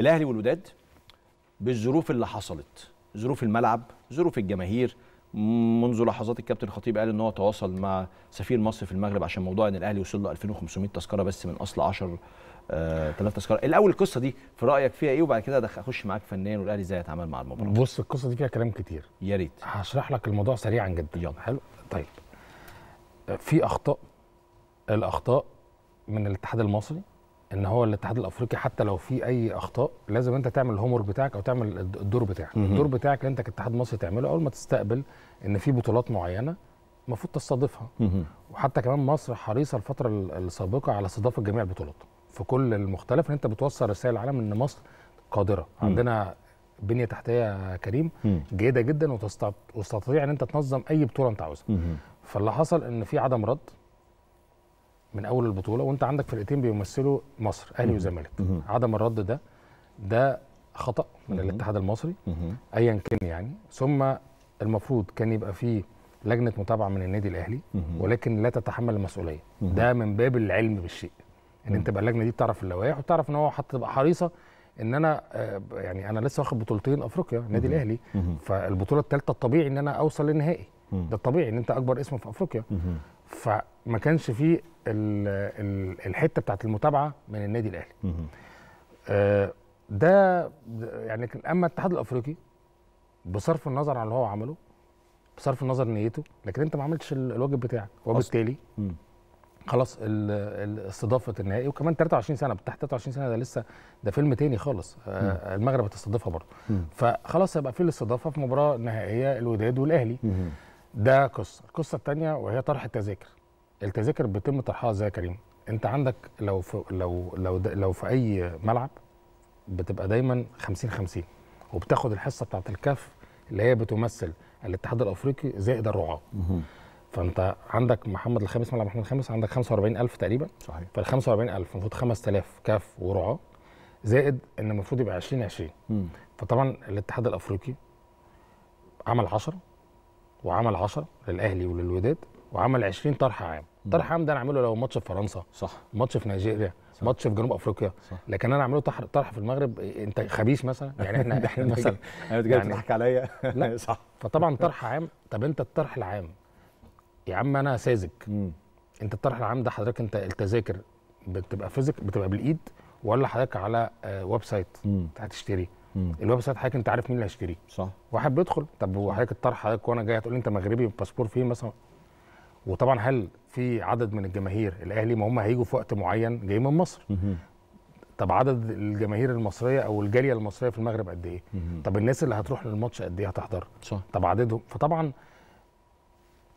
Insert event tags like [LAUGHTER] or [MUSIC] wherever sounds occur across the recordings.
الاهلي والوداد بالظروف اللي حصلت ظروف الملعب ظروف الجماهير منذ لحظات الكابتن الخطيب قال ان هو تواصل مع سفير مصر في المغرب عشان موضوع ان الاهلي وصل له 2500 تذكره بس من اصل 10 آه، ثلاث تذكره الاول القصه دي في رايك فيها ايه وبعد كده اخش معاك فنان والاهلي ازاي هيتعامل مع المباراه بص القصه دي فيها كلام كتير يا ريت هشرح لك الموضوع سريعا جدا يلا حلو طيب في اخطاء الاخطاء من الاتحاد المصري ان هو الاتحاد الافريقي حتى لو في اي اخطاء لازم انت تعمل الهوم بتاعك او تعمل الدور بتاعك مم. الدور بتاعك اللي انت كاتحاد مصري تعمله اول ما تستقبل ان في بطولات معينه المفروض تستضيفها وحتى كمان مصر حريصه الفتره السابقه على استضافه جميع البطولات في كل المختلف ان انت بتوصل رسائل العالم ان مصر قادره مم. عندنا بنيه تحتيه كريم جيده جدا وتستطيع ان انت تنظم اي بطوله انت عاوزها فاللي حصل ان في عدم رد من اول البطوله وانت عندك فرقتين بيمثلوا مصر اهلي وزمالك عدم الرد ده ده خطا من الاتحاد المصري ايا كان يعني ثم المفروض كان يبقى في لجنه متابعه من النادي الاهلي ولكن لا تتحمل المسؤوليه ده من باب العلم بالشيء ان انت بقى اللجنه دي بتعرف اللوائح وبتعرف ان هو تبقى حريصه ان انا آه، يعني انا لسه واخد بطولتين افريقيا النادي الاهلي فالبطوله الثالثه الطبيعي ان انا اوصل للنهائي ده الطبيعي ان انت اكبر اسم في افريقيا فما كانش فيه الحته بتاعت المتابعه من النادي الاهلي آه، ده يعني اما الاتحاد الافريقي بصرف النظر عن اللي هو عمله بصرف النظر نيته لكن انت ما عملتش الواجب بتاعك وبالتالي خلاص استضافه النهائي وكمان 23 سنه تحت 23 سنه ده لسه ده فيلم تاني خالص آه، المغرب هتستضيفها برضه فخلاص هيبقى في الاستضافه في مباراه نهائيه الوداد والاهلي ده قصه القصه الثانيه وهي طرح التذاكر التذاكر بيتم طرحها ازاي يا كريم انت عندك لو في لو لو لو في اي ملعب بتبقى دايما 50 50 وبتاخد الحصه بتاعه الكاف اللي هي بتمثل الاتحاد الافريقي زائد الرعاه فانت عندك محمد الخامس ملعب محمد الخامس عندك 45000 تقريبا صحيح فال 45000 المفروض 5000 كاف ورعاه زائد ان المفروض يبقى 20 20 فطبعا الاتحاد الافريقي عمل 10 وعمل 10 للاهلي وللوداد وعمل 20 طرح عام طرح عام ده انا اعمله لو ماتش في فرنسا صح ماتش في نيجيريا صح. ماتش في جنوب افريقيا صح. لكن انا اعمله طرح طرح في المغرب انت خبيث مثلا يعني احنا [LAUGHS] احنا مثلا ايوه جاي يعني تضحك عليا لا [LAUGHS] صح فطبعا طرح عام طب انت الطرح العام يا عم انا ساذج انت الطرح العام ده حضرتك انت التذاكر بتبقى فيزيك بتبقى بالايد ولا حضرتك على ويب سايت هتشتري الويب سايت حضرتك انت عارف مين اللي هيشتريه صح واحد بيدخل طب وحضرتك الطرح حضرتك وانا جاي هتقول انت مغربي الباسبور فين مثلا وطبعا هل في عدد من الجماهير الاهلي ما هم هيجوا في وقت معين جاي من مصر طب عدد الجماهير المصريه او الجاليه المصريه في المغرب قد ايه طب الناس اللي هتروح للماتش قد ايه هتحضر صح طب عددهم فطبعا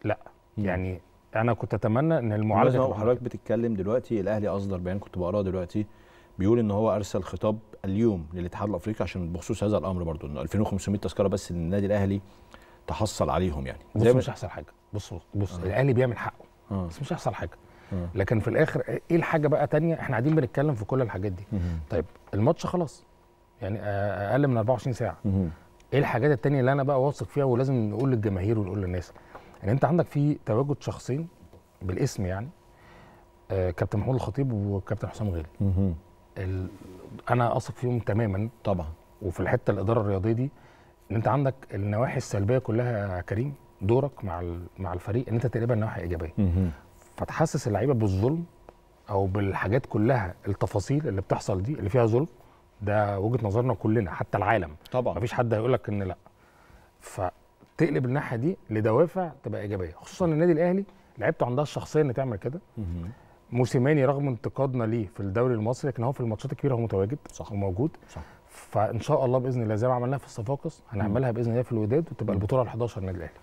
لا يعني انا كنت اتمنى ان المعالجه حضرتك بتتكلم دلوقتي الاهلي اصدر بيان كنت بقراه دلوقتي بيقول ان هو ارسل خطاب اليوم للاتحاد الافريقي عشان بخصوص هذا الامر برضو انه 2500 تذكره بس للنادي الاهلي تحصل عليهم يعني بص مش هيحصل حاجه بص بص آه. الاهلي بيعمل حقه آه. بس مش هيحصل حاجه آه. لكن في الاخر ايه الحاجه بقى تانية احنا قاعدين بنتكلم في كل الحاجات دي مم. طيب الماتش خلاص يعني اقل من 24 ساعه مم. ايه الحاجات التانية اللي انا بقى واثق فيها ولازم نقول للجماهير ونقول للناس يعني انت عندك في تواجد شخصين بالاسم يعني آه كابتن محمود الخطيب وكابتن حسام غالي انا اثق فيهم تماما طبعا وفي الحته الاداره الرياضيه دي ان انت عندك النواحي السلبيه كلها يا كريم دورك مع مع الفريق ان انت تقلبها نواحي ايجابيه فتحسس اللعيبه بالظلم او بالحاجات كلها التفاصيل اللي بتحصل دي اللي فيها ظلم ده وجهه نظرنا كلنا حتى العالم طبعا مفيش حد هيقول لك ان لا فتقلب الناحيه دي لدوافع تبقى ايجابيه خصوصا النادي الاهلي لعيبته عندها الشخصيه ان تعمل كده موسيماني رغم انتقادنا ليه في الدوري المصري لكن هو في الماتشات الكبيره هو متواجد صح. وموجود صح. فان شاء الله باذن الله زي ما عملناها في الصفاقس هنعملها باذن الله في الوداد وتبقى البطوله ال 11 للنادي الاهلي